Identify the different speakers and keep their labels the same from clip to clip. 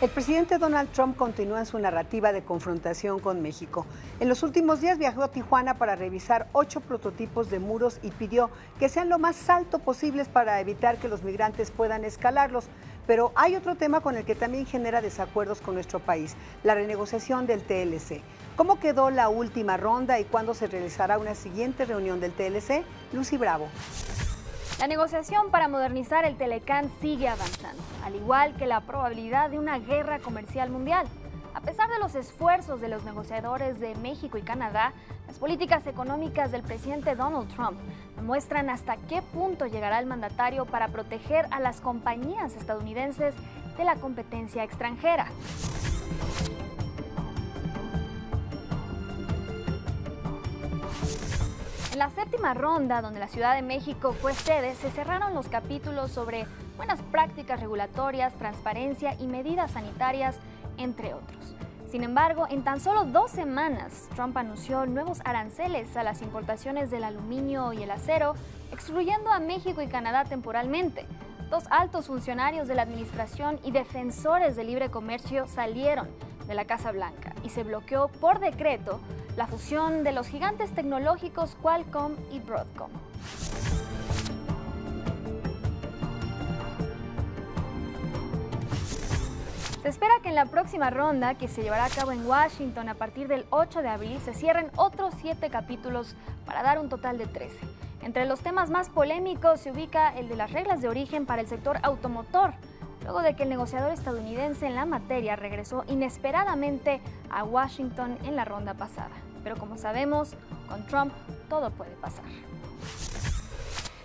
Speaker 1: El presidente Donald Trump continúa en su narrativa de confrontación con México. En los últimos días viajó a Tijuana para revisar ocho prototipos de muros y pidió que sean lo más alto posibles para evitar que los migrantes puedan escalarlos. Pero hay otro tema con el que también genera desacuerdos con nuestro país, la renegociación del TLC. ¿Cómo quedó la última ronda y cuándo se realizará una siguiente reunión del TLC? Lucy Bravo.
Speaker 2: La negociación para modernizar el Telecán sigue avanzando, al igual que la probabilidad de una guerra comercial mundial. A pesar de los esfuerzos de los negociadores de México y Canadá, las políticas económicas del presidente Donald Trump demuestran hasta qué punto llegará el mandatario para proteger a las compañías estadounidenses de la competencia extranjera. En la séptima ronda, donde la Ciudad de México fue sede, se cerraron los capítulos sobre buenas prácticas regulatorias, transparencia y medidas sanitarias, entre otros. Sin embargo, en tan solo dos semanas, Trump anunció nuevos aranceles a las importaciones del aluminio y el acero, excluyendo a México y Canadá temporalmente. Dos altos funcionarios de la administración y defensores del libre comercio salieron de la Casa Blanca y se bloqueó por decreto la fusión de los gigantes tecnológicos Qualcomm y Broadcom. Se espera que en la próxima ronda, que se llevará a cabo en Washington a partir del 8 de abril, se cierren otros siete capítulos para dar un total de 13. Entre los temas más polémicos se ubica el de las reglas de origen para el sector automotor, luego de que el negociador estadounidense en la materia regresó inesperadamente a Washington en la ronda pasada. Pero como sabemos, con Trump todo puede pasar.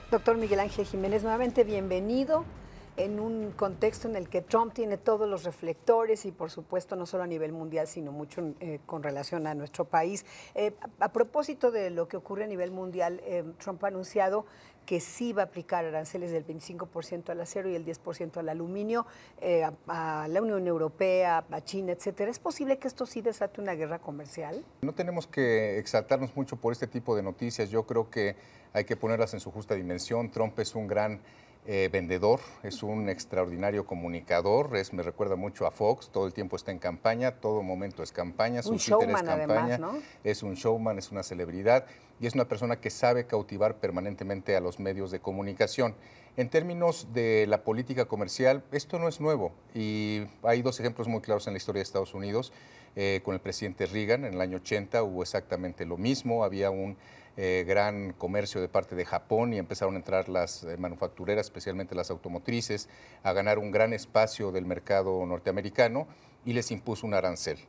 Speaker 1: Doctor Miguel Ángel Jiménez, nuevamente bienvenido en un contexto en el que Trump tiene todos los reflectores y por supuesto no solo a nivel mundial, sino mucho eh, con relación a nuestro país. Eh, a, propósito de lo que ocurre a nivel mundial, eh, Trump ha anunciado que sí va a aplicar aranceles del 25% al acero y el 10% al aluminio eh, a, a, la Unión Europea, a China, etcétera. ¿Es posible que esto sí desate una guerra comercial?
Speaker 3: No tenemos que exaltarnos mucho por este tipo de noticias. Yo creo que hay que ponerlas en su justa dimensión. Trump es un gran eh, vendedor, es un extraordinario comunicador, es, me recuerda mucho a Fox, todo el tiempo está en campaña, todo momento es campaña, es campaña, es un showman, es una celebridad y es una persona que sabe cautivar permanentemente a los medios de comunicación. En términos de la política comercial, esto no es nuevo y hay dos ejemplos muy claros en la historia de Estados Unidos. Eh, con el presidente Reagan en el año 80 hubo exactamente lo mismo, había un eh, gran comercio de parte de Japón y empezaron a entrar las eh, manufactureras, especialmente las automotrices, a ganar un gran espacio del mercado norteamericano y les impuso un arancel.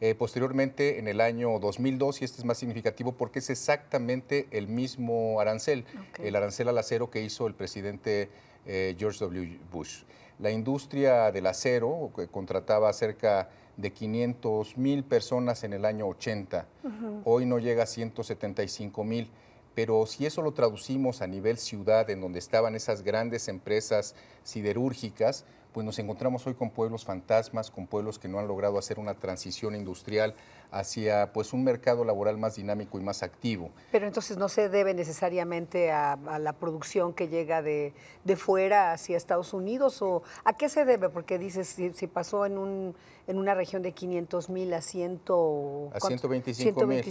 Speaker 3: Eh, posteriormente, en el año 2002, y este es más significativo porque es exactamente el mismo arancel, el arancel al acero que hizo el presidente eh, George W. Bush. La industria del acero que contrataba cerca de 500 mil personas en el año 80. Hoy no llega a 175 mil. Pero si eso lo traducimos a nivel ciudad, en donde estaban esas grandes empresas siderúrgicas, pues nos encontramos hoy con pueblos fantasmas, con pueblos que no han logrado hacer una transición industrial hacia pues un mercado laboral más dinámico y más activo.
Speaker 1: Pero entonces no se debe necesariamente a, la producción que llega de, de, fuera hacia Estados Unidos o a qué se debe porque dices si, pasó en un en una región de 500 mil a, 125 mil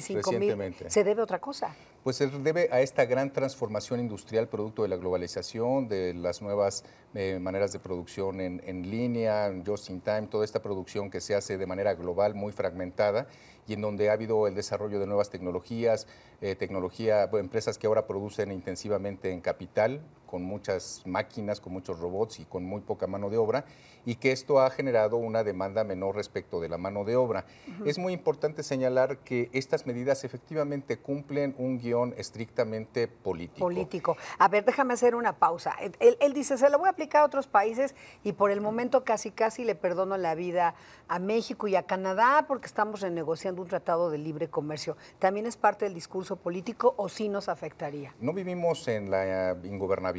Speaker 1: ¿Se debe a otra cosa?
Speaker 3: Pues se debe a esta gran transformación industrial producto de la globalización, de las nuevas eh, maneras de producción en, en línea, just in time, toda esta producción que se hace de manera global, muy fragmentada y en donde ha habido el desarrollo de nuevas tecnologías, eh, tecnología, empresas que ahora producen intensivamente en capital, con muchas máquinas, con muchos robots y con muy poca mano de obra, y que esto ha generado una demanda menor respecto de la mano de obra. Es muy importante señalar que estas medidas efectivamente cumplen un guión estrictamente político. Político. A ver, déjame hacer una
Speaker 1: pausa. Él, dice, se lo voy a aplicar a otros países y por el momento casi casi le perdono la vida a México y a Canadá porque estamos renegociando un tratado de libre comercio. ¿También es parte del discurso político o sí nos afectaría?
Speaker 3: No vivimos en la eh, ingobernabilidad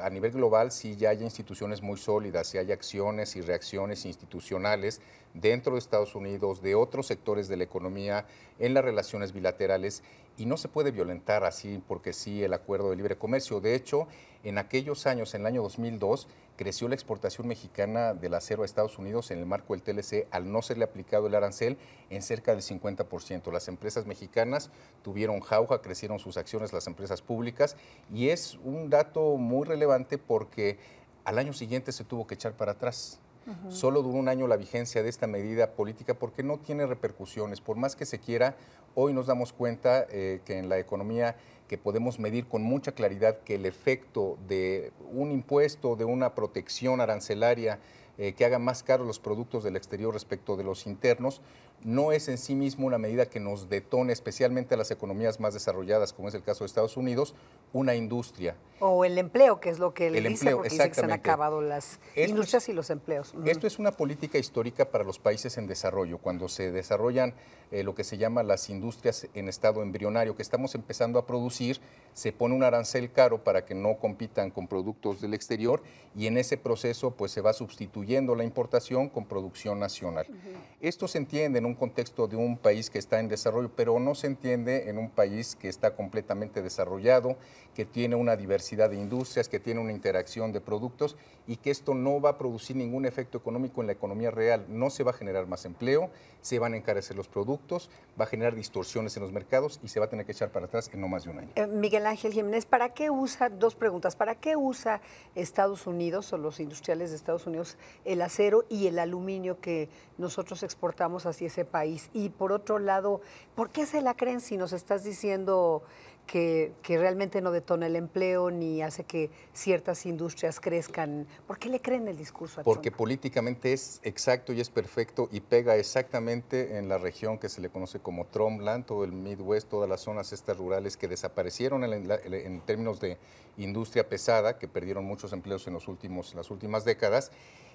Speaker 3: a nivel global sí ya hay instituciones muy sólidas, sí hay acciones y reacciones institucionales dentro de Estados Unidos, de otros sectores de la economía, en las relaciones bilaterales y no se puede violentar así porque sí el acuerdo de libre comercio. De hecho, en aquellos años, en el año 2002, creció la exportación mexicana del acero a Estados Unidos en el marco del TLC al no serle aplicado el arancel en cerca del 50%. Las empresas mexicanas tuvieron jauja, crecieron sus acciones las empresas públicas y es un dato muy relevante porque al año siguiente se tuvo que echar para atrás. Solo duró un año la vigencia de esta medida política porque no tiene repercusiones. Por más que se quiera, hoy nos damos cuenta eh, que en la economía que podemos medir con mucha claridad que el efecto de un impuesto, de una protección arancelaria, eh, que haga más caros los productos del exterior respecto de los internos, no es en sí mismo una medida que nos detone, especialmente a las economías más desarrolladas, como es el caso de Estados Unidos, una industria.
Speaker 1: O el empleo, que es lo que le el dice, porque que se han acabado las industrias y los empleos.
Speaker 3: Esto es una política histórica para los países en desarrollo, cuando se desarrollan eh, lo que se llama las industrias en estado embrionario, que estamos empezando a producir, se pone un arancel caro para que no compitan con productos del exterior y en ese proceso pues se va sustituyendo la importación con producción nacional. Esto se entiende en un contexto de un país que está en desarrollo, pero no se entiende en un país que está completamente desarrollado, que tiene una diversidad de industrias, que tiene una interacción de productos y que esto no va a producir ningún efecto económico en la economía real. No se va a generar más empleo, se van a encarecer los productos, va a generar distorsiones en los mercados y se va a tener que echar para atrás en no más de un año.
Speaker 1: Eh, Miguel Ángel Jiménez, ¿para qué usa, dos preguntas, ¿para qué usa Estados Unidos o los industriales de Estados Unidos el acero y el aluminio que nosotros exportamos hacia ese país? Y por otro lado, ¿por qué se la creen si nos estás diciendo que, realmente no detona el empleo ni hace que ciertas industrias crezcan. ¿Por qué le creen el discurso a Porque
Speaker 3: políticamente es exacto y es perfecto y pega exactamente en la región que se le conoce como Trumpland, todo el Midwest, todas las zonas estas rurales que desaparecieron en, términos de industria pesada, que perdieron muchos empleos en, los últimos, en las últimas décadas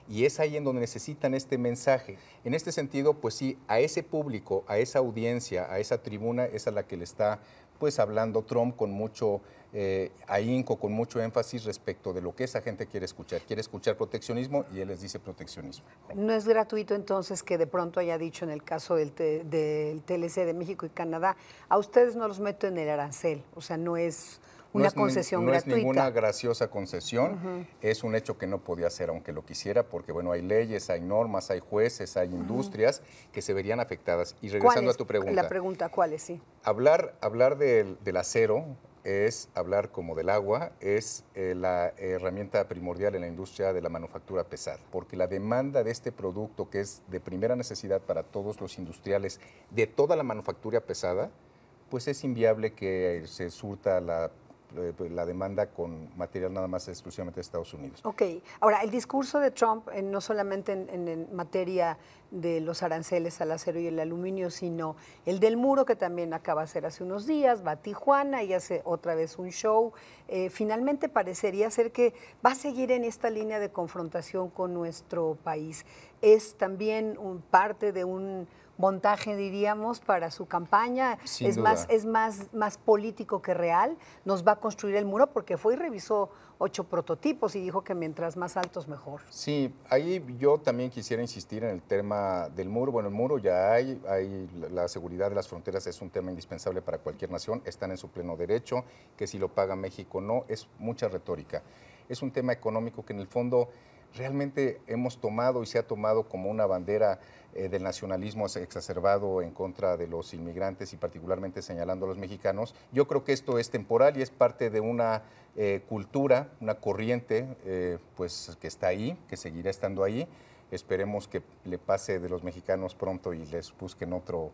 Speaker 3: y es ahí en donde necesitan este mensaje. En este sentido, pues sí, a ese público, a esa audiencia, a esa tribuna es a la que le está pues hablando Trump con mucho eh, ahínco, con mucho énfasis respecto de lo que esa gente quiere escuchar. Quiere escuchar proteccionismo y él les dice proteccionismo.
Speaker 1: No es gratuito entonces que de pronto haya dicho en el caso del, del TLC de México y Canadá, a ustedes no los meto en el arancel, o sea, no es una concesión gratuita. No es ninguna
Speaker 3: graciosa concesión, es un hecho que no podía hacer aunque lo quisiera, porque bueno, hay leyes, hay normas, hay jueces, hay industrias que se verían afectadas. Y regresando a tu pregunta. La
Speaker 1: pregunta, ¿cuál es? Sí.
Speaker 3: Hablar, hablar del, acero, es hablar como del agua, es eh, la herramienta primordial en la industria de la manufactura pesada, porque la demanda de este producto que es de primera necesidad para todos los industriales de toda la manufactura pesada, pues es inviable que se surta la eh, pues, la demanda con material nada más exclusivamente de Estados Unidos.
Speaker 1: Ok, ahora el discurso de Trump, eh, no solamente en, materia de los aranceles al acero y el aluminio, sino el del muro que también acaba de hacer hace unos días, va a Tijuana y hace otra vez un show, eh, finalmente parecería ser que va a seguir en esta línea de confrontación con nuestro país. Es también parte de un montaje, diríamos, para su campaña. es más, es más, más político que real. Nos va a construir el muro porque fue y revisó ocho prototipos y dijo que mientras más altos mejor.
Speaker 3: Sí, ahí yo también quisiera insistir en el tema del muro. Bueno, el muro ya hay, hay la seguridad de las fronteras es un tema indispensable para cualquier nación, están en su pleno derecho, que si lo paga México no, es mucha retórica. Es un tema económico que en el fondo realmente hemos tomado y se ha tomado como una bandera eh, del nacionalismo exacerbado en contra de los inmigrantes y particularmente señalando a los mexicanos. Yo creo que esto es temporal y es parte de una eh, cultura, una corriente eh, pues, que está ahí, que seguirá estando ahí. Esperemos que le pase de los mexicanos pronto y les busquen otro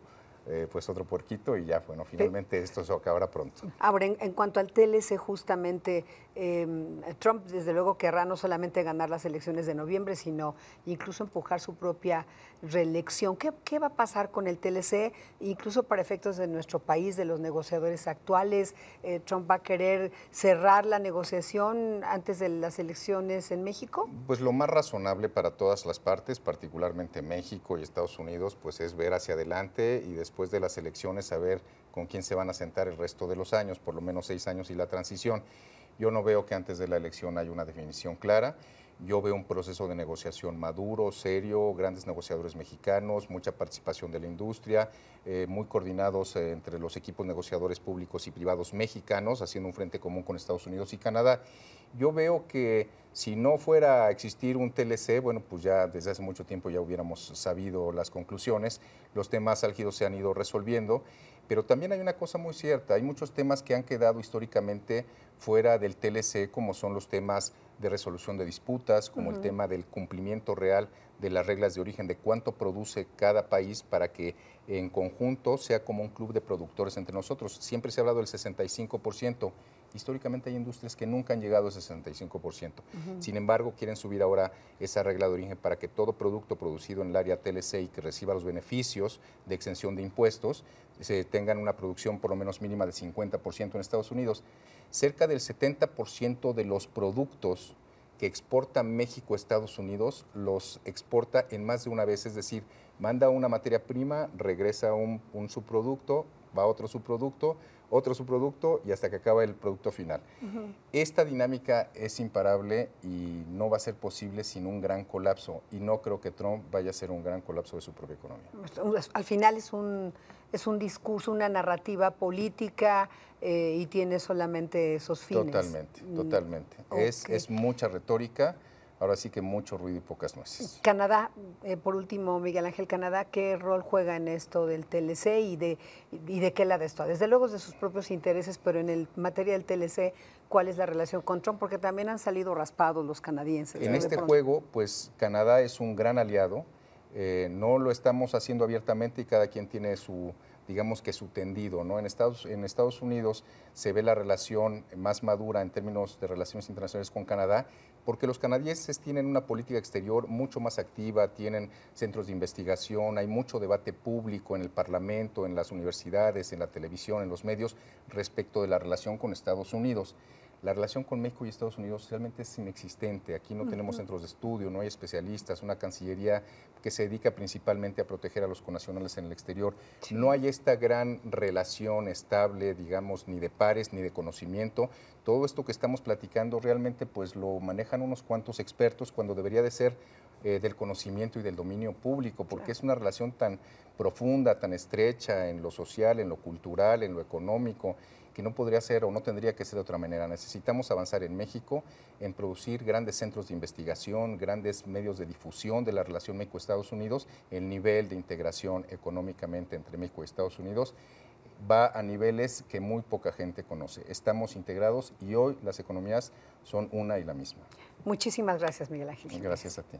Speaker 3: eh, pues otro puerquito y ya, bueno, finalmente esto se acabará pronto.
Speaker 1: Ahora, en, cuanto al TLC, justamente, em, Trump desde luego querrá no solamente ganar las elecciones de noviembre, sino incluso empujar su propia reelección. ¿Qué, va a pasar con el TLC, incluso para efectos de nuestro país, de los negociadores actuales? Eh, ¿Trump va a querer cerrar la negociación antes de las elecciones en México?
Speaker 3: Pues lo más razonable para todas las partes, particularmente México y Estados Unidos, pues es ver hacia adelante y después después de las elecciones saber con quién se van a sentar el resto de los años, por lo menos seis años y la transición. Yo no veo que antes de la elección haya una definición clara. Yo veo un proceso de negociación maduro, serio, grandes negociadores mexicanos, mucha participación de la industria, eh, muy coordinados eh, entre los equipos negociadores públicos y privados mexicanos, haciendo un frente común con Estados Unidos y Canadá yo veo que si no fuera a existir un TLC, bueno, pues ya desde hace mucho tiempo ya hubiéramos sabido las conclusiones, los temas álgidos se han ido resolviendo, pero también hay una cosa muy cierta, hay muchos temas que han quedado históricamente fuera del TLC, como son los temas de resolución de disputas, como el tema del cumplimiento real de las reglas de origen, de cuánto produce cada país para que en conjunto sea como un club de productores entre nosotros. Siempre se ha hablado del 65%. Históricamente hay industrias que nunca han llegado al 65%. Sin embargo, quieren subir ahora esa regla de origen para que todo producto producido en el área TLC y que reciba los beneficios de exención de impuestos se tengan una producción por lo menos mínima del 50% en Estados Unidos. Cerca del 70% de los productos que exporta México a Estados Unidos los exporta en más de una vez, es decir, manda una materia prima, regresa un, un subproducto, va otro producto, otro su producto y hasta que acaba el producto final. Esta dinámica es imparable y no va a ser posible sin un gran colapso y no creo que Trump vaya a ser un gran colapso de su propia economía.
Speaker 1: Al final es un, es un discurso, una narrativa política eh, y tiene solamente esos fines. Totalmente, mm, totalmente.
Speaker 3: es, es mucha retórica ahora sí que mucho ruido y pocas nueces.
Speaker 1: Canadá, eh, por último, Miguel Ángel, Canadá, ¿qué rol juega en esto del TLC y de, qué lado está? Desde luego de sus propios intereses, pero en el material del TLC, ¿cuál es la relación con Trump? Porque también han salido raspados los canadienses. En este juego,
Speaker 3: pues Canadá es un gran aliado, eh, no lo estamos haciendo abiertamente y cada quien tiene su digamos que su tendido. ¿no? En, Estados, en Estados Unidos se ve la relación más madura en términos de relaciones internacionales con Canadá, porque los canadienses tienen una política exterior mucho más activa, tienen centros de investigación, hay mucho debate público en el Parlamento, en las universidades, en la televisión, en los medios, respecto de la relación con Estados Unidos. La relación con México y Estados Unidos realmente es inexistente. Aquí no tenemos centros de estudio, no hay especialistas, una cancillería que se dedica principalmente a proteger a los connacionales en el exterior. No hay esta gran relación estable, digamos, ni de pares, ni de conocimiento. Todo esto que estamos platicando realmente pues lo manejan unos cuantos expertos cuando debería de ser eh, del conocimiento y del dominio público, porque es una relación tan profunda, tan estrecha en lo social, en lo cultural, en lo económico que no podría ser o no tendría que ser de otra manera. Necesitamos avanzar en México en producir grandes centros de investigación, grandes medios de difusión de la relación México-Estados Unidos, el nivel de integración económicamente entre México y Estados Unidos va a niveles que muy poca gente conoce. Estamos integrados y hoy las economías son una y la misma.
Speaker 1: Muchísimas gracias, Miguel Ángel. Gracias a ti.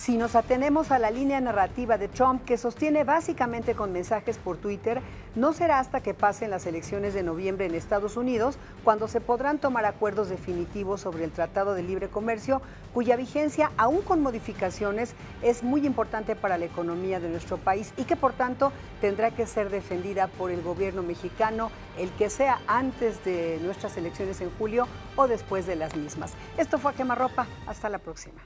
Speaker 1: Si nos atenemos a la línea narrativa de Trump, que sostiene básicamente con mensajes por Twitter, no será hasta que pasen las elecciones de noviembre en Estados Unidos cuando se podrán tomar acuerdos definitivos sobre el Tratado de Libre Comercio, cuya vigencia, aún con modificaciones, es muy importante para la economía de nuestro país y que por tanto tendrá que ser defendida por el gobierno mexicano, el que sea antes de nuestras elecciones en julio o después de las mismas. Esto fue a Quemarropa. Hasta la próxima.